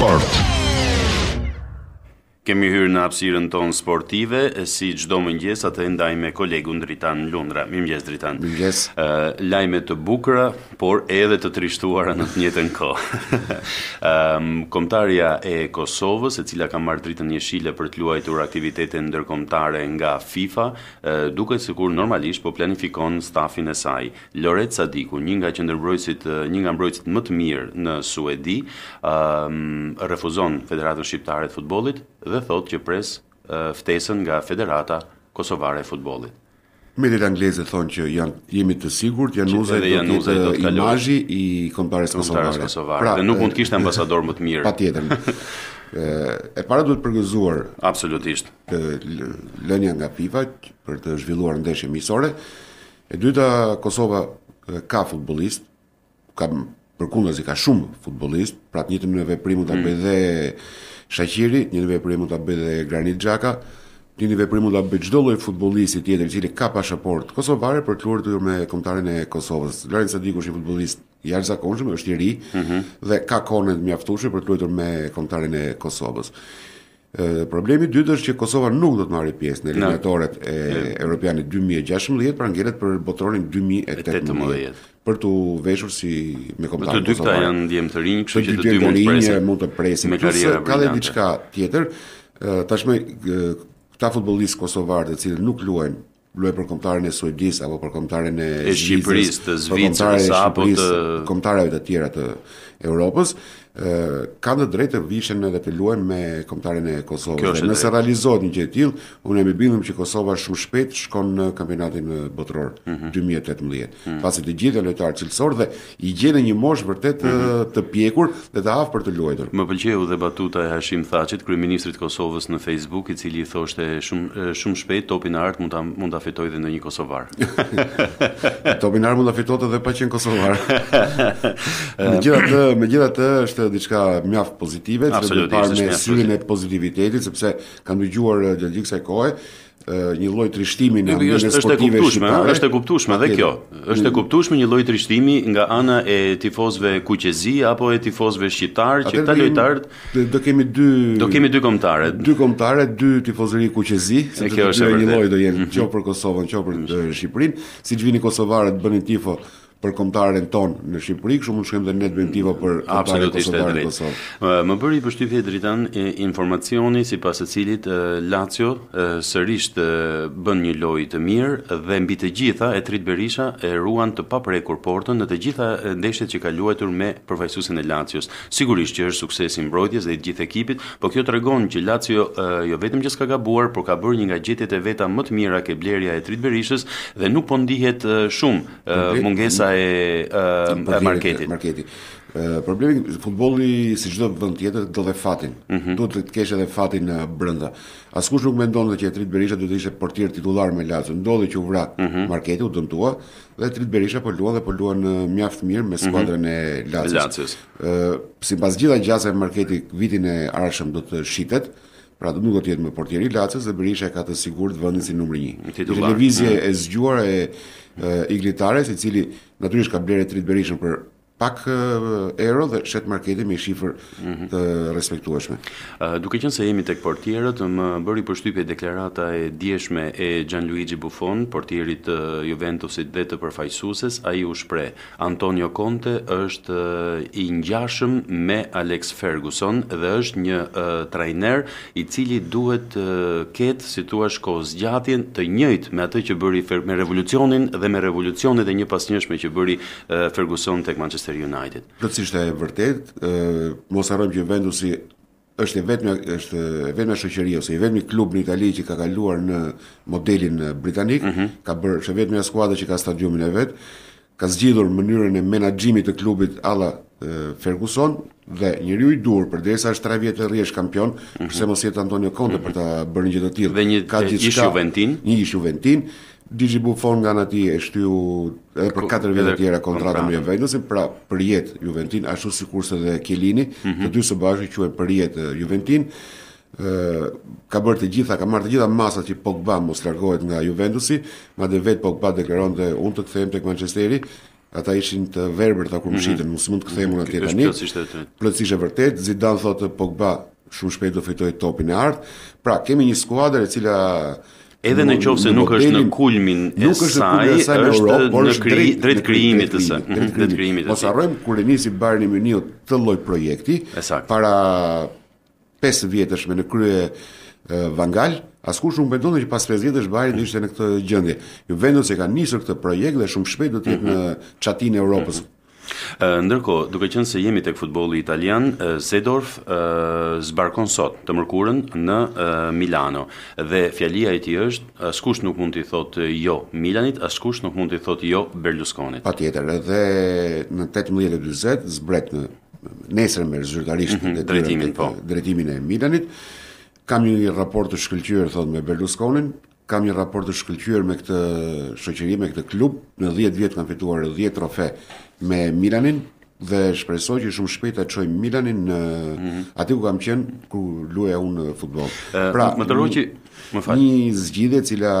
Sport. Kemi hyrë në apsirën tonë sportive, si çdo mëngjes atë ndaj me kolegun Dritan Lundra. Mirëmëngjes Dritan. Mirëmëngjes. Ë uh, lajme të bukura, por edhe të trishtuara në të njëjtën kohë. um, komtarja e Kosovës, e cila ka marrë dritën një shile për të luajtur aktivitete ndërkombëtare nga FIFA, uh, duket sikur normalisht po planifikon stafin e saj. Loret Sadiku, një nga qendërmbrojësit, një nga mbrojtësit më të mirë në Suedi, um, refuzon Federatën Shqiptare të Futbollit dhe thot që pres ftesën nga Federata Kosovare e Futbolit. Mediat angleze thonë që janë jemi të sigurt, janë nuze do të ketë imazhi i kontares kosovare. kosovare. Pra, dhe nuk mund të kishte ambasador më të mirë. Patjetër. e para duhet përgëzuar absolutisht lënia nga FIFA për të zhvilluar ndeshje miqësore. E dyta, Kosova ka futbollist, ka përkundazi ka shumë futbollist, pra të njëjtën në veprim mund ta mm. bëj dhe Shaqiri, një veprim mund ta bëj dhe Granit Xhaka, një veprim mund ta bëj çdo lloj futbollisti tjetër i cili ka pashaport kosovare për të luajtur me kombëtarin e Kosovës. Lorenzo Diku është një futbollist i jashtëzakonshëm, është i ri mm -hmm. dhe ka kohën e për të luajtur me kombëtarin e Kosovës problemi i dytë është që Kosova nuk do të marrë pjesë në eliminatorët e europiane 2016, pra ngjelet për botronin 2018. Për të veshur si me kombëtar Kosova. Të dy janë ndjem të rinj, kështu që të dy mund të presin. mund të presin. Kjo ka dhe diçka tjetër. Tashmë këta futbollistë kosovarë të cilët nuk luajnë luaj për kombëtarin e Suedis apo për kombëtarin e Shqipërisë, të Zvicrës apo të kombëtarëve të tjera të Europës, ka në drejtë të vishen edhe të luajnë me komtarin e Kosovës. Kjo është nëse realizohet një gjë e tillë, unë jam i bindur që Kosova shumë shpejt shkon në kampionatin botëror mm -hmm. 2018. Mm -hmm. Pasi të gjithë lojtarë cilësor dhe i gjenë një moshë vërtet mm -hmm. të pjekur dhe të aftë për të luajtur. Më pëlqeu dhe batuta e Hashim Thaçit, kryeministrit të Kosovës në Facebook, i cili thoshte shumë shumë shpejt topin e art mund ta mund ta fitoj edhe ndonjë kosovar. topin e art mund ta fitot edhe pa qenë kosovar. Megjithatë, megjithatë është diçka mjaft pozitive, që do të parë me syrin e pozitivitetit, sepse kam dëgjuar eh, gjatë kësaj kohe eh, një lloj trishtimi në ambientin sportiv. Është e kuptueshme, është e kuptueshme dhe kjo. Është e mm. kuptueshme një lloj trishtimi nga ana e tifozëve kuqezi apo e tifozëve shqiptar që ta lojtarët do kemi dy do kemi dy kombëtare. Dy kombëtare, dy tifozëri kuqezi, sepse kjo është një lloj do jenë qoftë për Kosovën, qoftë për Shqipërinë, siç vini kosovarët bënin tifo për komtarën tonë në Shqipëri, kështu mund të shkojmë dhe ne drejt tipa për absolutisht të drejtë. Më bëri përshtypje pështypje dritan informacioni sipas së cilit Lazio sërish të bën një lojë të mirë dhe mbi të gjitha e Trit Berisha e ruan të paprekur portën në të gjitha ndeshjet që ka luajtur me përfaqësuesin e Lazios. Sigurisht që është suksesi mbrojtjes dhe i gjithë ekipit, por kjo tregon që Lazio jo vetëm që s'ka gabuar, por ka bërë një nga gjetjet e veta më të mira ke blerja e Trit Berishës dhe nuk po ndihet shumë mungesa e, e marketit. Marketi. Uh, problemi futbolli si çdo vend tjetër do të fatin. Mm -hmm. Duhet të kesh edhe fatin në brenda. Askush nuk mendon se Trit Berisha do të ishte portier titullar me Lazio. Ndodhi që u vrat mm -hmm. marketi u dëmtua dhe Trit Berisha po luan dhe po luan mjaft mirë me skuadrën mm -hmm. e Lazios. Ë uh, sipas gjitha gjasave marketi vitin e arshëm do të shitet pra do nuk do të jetë me portier i Lacës dhe Berisha ka të sigurt vendin si numri 1. Një titullar. Mm. e zgjuar e, e Iglitares, i cili natyrisht ka blerë 30 Berishën për pak euro eh, dhe shet marketi me shifër mhm. të respektueshme. Eh, duke qenë se jemi tek portierët, më bëri përshtypje deklarata e djeshme e Gianluigi Buffon, portierit të eh, Juventusit dhe të përfaqësueses, ai u shpreh: "Antonio Conte është i ngjashëm me Alex Ferguson dhe është një uh, trajner i cili duhet të uh, ketë, si thua, zgjatjen të njëjtë me atë që bëri me revolucionin dhe me revolucionet e një pasnjëshme që bëri uh, Ferguson tek Manchester Manchester United. Do të e vërtet, ë mos harrojmë që Juventusi është e vetmi është e vetmja shoqëri ose i vetmi klub në Itali që ka kaluar në modelin britanik, mm -hmm. ka bërë është e vetmja skuadër që ka stadiumin e vet, ka zgjidhur mënyrën e menaxhimit të klubit alla Ferguson dhe njeriu i dur përderisa është 3 vjet e rriesh kampion, mm -hmm. pse mos jetë Antonio Conte mm -hmm. për ta bërë një gjë të tillë. Ka gjithçka Juventus, një Juventus, Digi Buffon nga në ti e shtiu edhe për 4 vjetë tjera kontratën pra. me Juventus, pra për jetë Juventin, ashtu si kurse dhe Kjellini, mm -hmm. të dy së bashkë që e për jetë Juventin, ka bërë të gjitha, ka marrë të gjitha masat që Pogba mos largohet nga Juventusi, ma dhe vetë Pogba dekleron dhe unë të këthejmë të Manchesteri, ata ishin të verber të akumë mhm. shqitën, mm -hmm. mund të këthejmë mhm. atje të një, e vërtet, Zidane thotë Pogba shumë shpejt do fitoj topin e artë, pra kemi një skuadrë e cila edhe në qovë se nuk është në kulmin nuk është në e saj, është, është në drejt, drejt krijimit të saj. Drejt, drejt krijimit të saj. Mos arrojmë kur e nisi Bayern Munich të lloj projekti para 5 vjetësh me në krye Vangal, askush nuk mendonte që pas 5 vjetësh Bayern ishte në këtë gjendje. Juventus e ka nisur këtë projekt dhe shumë shpejt do të jetë mhm. në çatin e Europës. Mhm. Ndërko, duke qënë se jemi tek futboli italian, Zedorf zbarkon sot të mërkurën në Milano. Dhe fjallia e ti është, askush nuk mund t'i thot jo Milanit, askush nuk mund t'i thot jo Berlusconit. Pa tjetër, edhe në 18.20 zbret në nesër me rezultarisht mm -hmm, dhe dretimin, po. dretimin e Milanit, kam një raport të shkëllqyër, thot me Berlusconin, kam një raport të shkëlqyer me këtë shoqëri, me këtë klub. Në 10 vjet kam fituar 10 trofe me Milanin dhe shpresoj që shumë shpejt ta çojmë Milanin në mm -hmm. aty ku kam qenë ku luaja unë futboll. Pra, më të që një zgjidhje e cila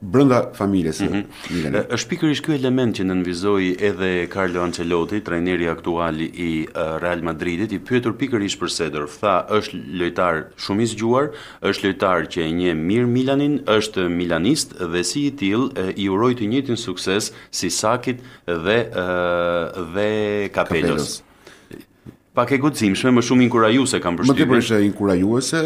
brenda familjes së Milanit. Mm -hmm. Është pikërisht ky element që nënvizoi edhe Carlo Ancelotti, trajneri aktual i uh, Real Madridit, i pyetur pikërisht për Sedor. Tha, është lojtar shumë i zgjuar, është lojtar që e njeh mirë Milanin, është milanist dhe si i tillë i uroi të njëjtin sukses si Sakit dhe uh, dhe Capellos. Capellos pak e guximshme, më shumë inkurajuese kanë përshtypur. Më tepër është inkurajuese,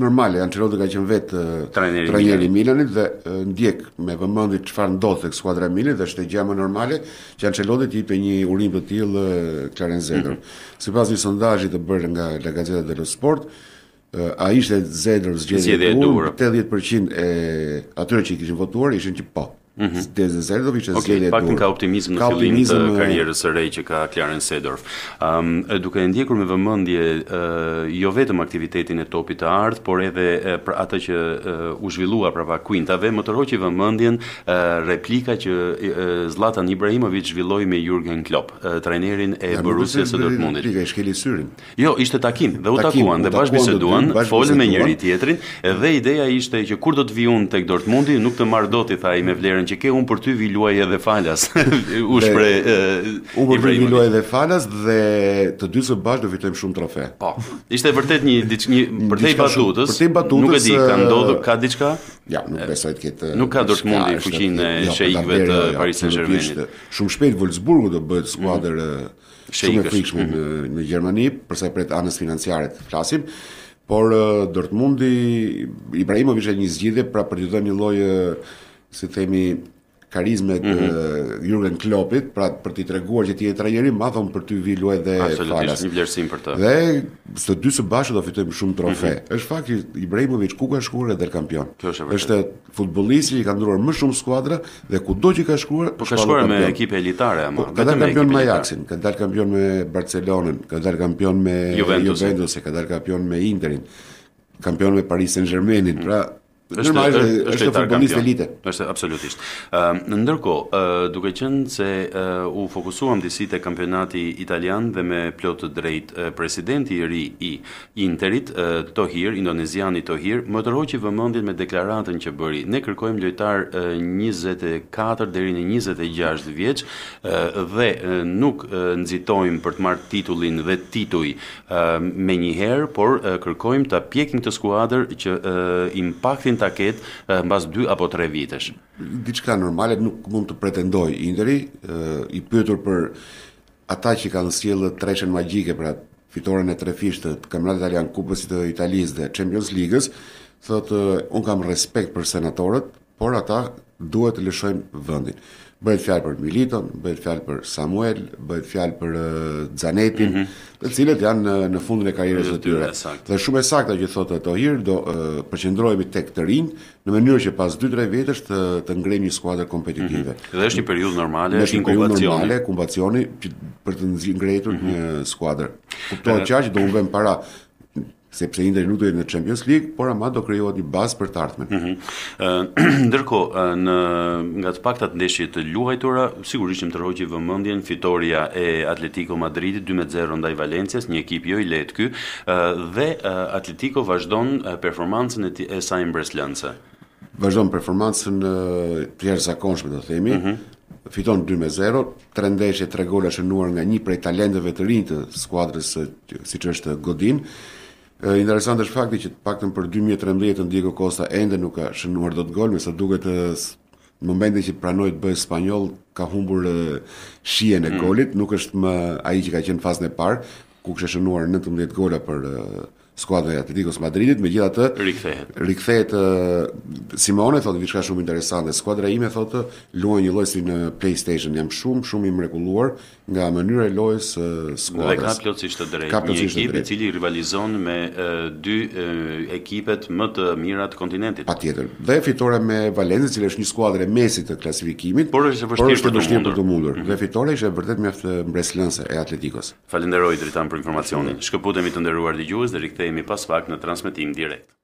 normale, Ancelotti ka qenë vetë eh, trajneri, trajneri i Milanit dhe eh, ndjek me vëmendje çfarë ndodh tek skuadra e Milanit, është gjë më normale që Ancelotti të jepë një urim të tillë eh, Claren mhm. Zeder. Mm -hmm. Sipas një sondazhi të bërë nga La Gazzetta dello Sport, a ishte Zeder zgjedhja e duhur? 80% e atyre që kishin votuar ishin që po. Mm -hmm. Dezer do zgjedhje. Okej, ka optimizëm në fillim të karrierës së re që ka Clarence Seedorf. Ëm um, duke e ndjekur me vëmendje uh, jo vetëm aktivitetin e topit të ardh por edhe uh, për atë që uh, u zhvillua para Quintave, më të roqi vëmendjen uh, replika që uh, Zlatan Ibrahimovic zhvilloi me Jurgen Klopp, uh, trajnerin e ja, Borussia së Dortmundit. e shkeli syrin. Jo, ishte takim dhe u takuan dhe bashkë biseduan, folën me njëri tjetrin dhe ideja ishte që kur do të vijun tek Dortmundi, nuk të marr dot i tha ai me vlerën që ke unë për ty viluaj edhe falas. U dhe, U unë për ty viluaj edhe falas dhe të dy së bashkë do fitojmë shumë trofe. Po. Ishte vërtet një një për te batutës. Për batutës nuk e di, ka ndodhur ka diçka? Ja, nuk besoj të ketë. Nuk ka Dortmundi fuqinë e jo, shejkëve të jo, Paris Saint-Germainit. Shumë shpejt Wolfsburgu do bëhet skuadër shumë e frikshme në mhm. Gjermani për sa i pret anës financiare të klasim. Por Dortmundi Ibrahimovic është një zgjidhje pra për të dhënë një lloj si themi karizme mm -hmm. Jurgen Kloppit, pra për t'i treguar që ti je trajneri më thon për ty vi luaj dhe falas. Është një vlerësim për të. Dhe së dy së bashku do fitojmë shumë trofe. Mm -hmm. Është fakti Ibrahimovic ku ka shkuar edhe kampion. Kjo është vërtet. Është që i ka ndruar më shumë skuadra dhe kudo që ka shkuar, po ka shkuar me ekipe elitare apo me kampion me Ajaxin, ka dal kampion me Barcelonën, ka dal kampion me Juventus, ka dal kampion me Interin, kampion me Paris Saint-Germainin. Mm -hmm. Pra është është është kampion elite. Është absolutisht. Ëm uh, ndërkohë, uh, duke qenë se uh, u fokusuam disi te kampionati italian dhe me plot të drejtë uh, presidenti i ri i Interit, uh, Tohir Indoneziani Tohir, më të rroqi vëmendjen me deklaratën që bëri. Ne kërkojmë lojtar uh, 24 deri në 26 vjeç uh, dhe uh, nuk uh, nxitojmë për të marr titullin dhe tituj uh, më njëherë, por uh, kërkojmë ta pjekim të skuadër që uh, mund ta ketë mbas 2 apo 3 vitesh. Diçka normale nuk mund të pretendoj Interi i pyetur për ata që kanë sjellë treshën magjike për atë fitoren e trefishtë të kampionatit italian, kupës së Italisë dhe Champions Ligës, thotë un kam respekt për senatorët, por ata duhet të lëshojnë vendin. Bëjt fjalë për Militon, bëjt fjalë për Samuel, bëjt fjalë për uh, Zanetin, mm -hmm. të cilët janë në, në fundin e karrierës së tyre. Dhe shumë e sakta që thotë tohirë, do uh, përqendrohemi tek të rinj në mënyrë që pas 2-3 vjetësh të të ngrejmë një skuadër kompetitive. Mm -hmm. Dhe është një periudhë normale, është inkubacioni. Është normale, inkubacioni për të ngrejtur mm -hmm. një skuadër. Kuptohet qartë që do humbim para sepse Inter nuk do jetë në Champions League, por ama do krijohet një bazë për të ardhmen. Ëh, mm -hmm. uh, ndërkohë uh, në nga të paktat ndeshje të luajtura, sigurisht që ndërroqi vëmendjen fitoria e Atletico Madridit 2-0 ndaj Valencias, një ekip jo i lehtë ky, uh, dhe uh, Atletico vazhdon uh, performancën e, e saj në Breslance. Vazhdon performancën e uh, jashtëzakonshme do themi. Mm -hmm. Fiton 2-0, tre ndeshje, tre shënuar nga një prej talenteve të rinj të skuadrës siç është Godin. Interesant është fakti që të paktën për 2013 në Diego Costa ende nuk ka shënuar dot gol, mesa duket të në momentin që pranoi të bëjë spanjoll ka humbur shijen e mm. golit, nuk është më ai që ka qenë në fazën e parë ku kështë shënuar 19 gola për skuadrën e Atletico Madridit, megjithatë rikthehet. Rikthehet Simone, thotë diçka shumë interesante. Skuadra ime thotë luaj një lojë në PlayStation, jam shumë shumë i mrekulluar nga mënyra e lojës së skuadrës. Është një plotësi të drejtë, një ekip i cili rivalizon me e, dy e, ekipet më të mira të kontinentit. Patjetër. Dhe fitore me Valencia, cilë është një skuadër e mesit të klasifikimit, por është vërtet e vështirë për të mundur. Mhm. Dhe fitore ishte vërtet mjaft mbresëlënse e Atletikos. Falenderoj dritan për informacionin. Shkëputemi të nderuar dëgjues dhe rikthehemi rikthehemi pas pak në transmetim direkt.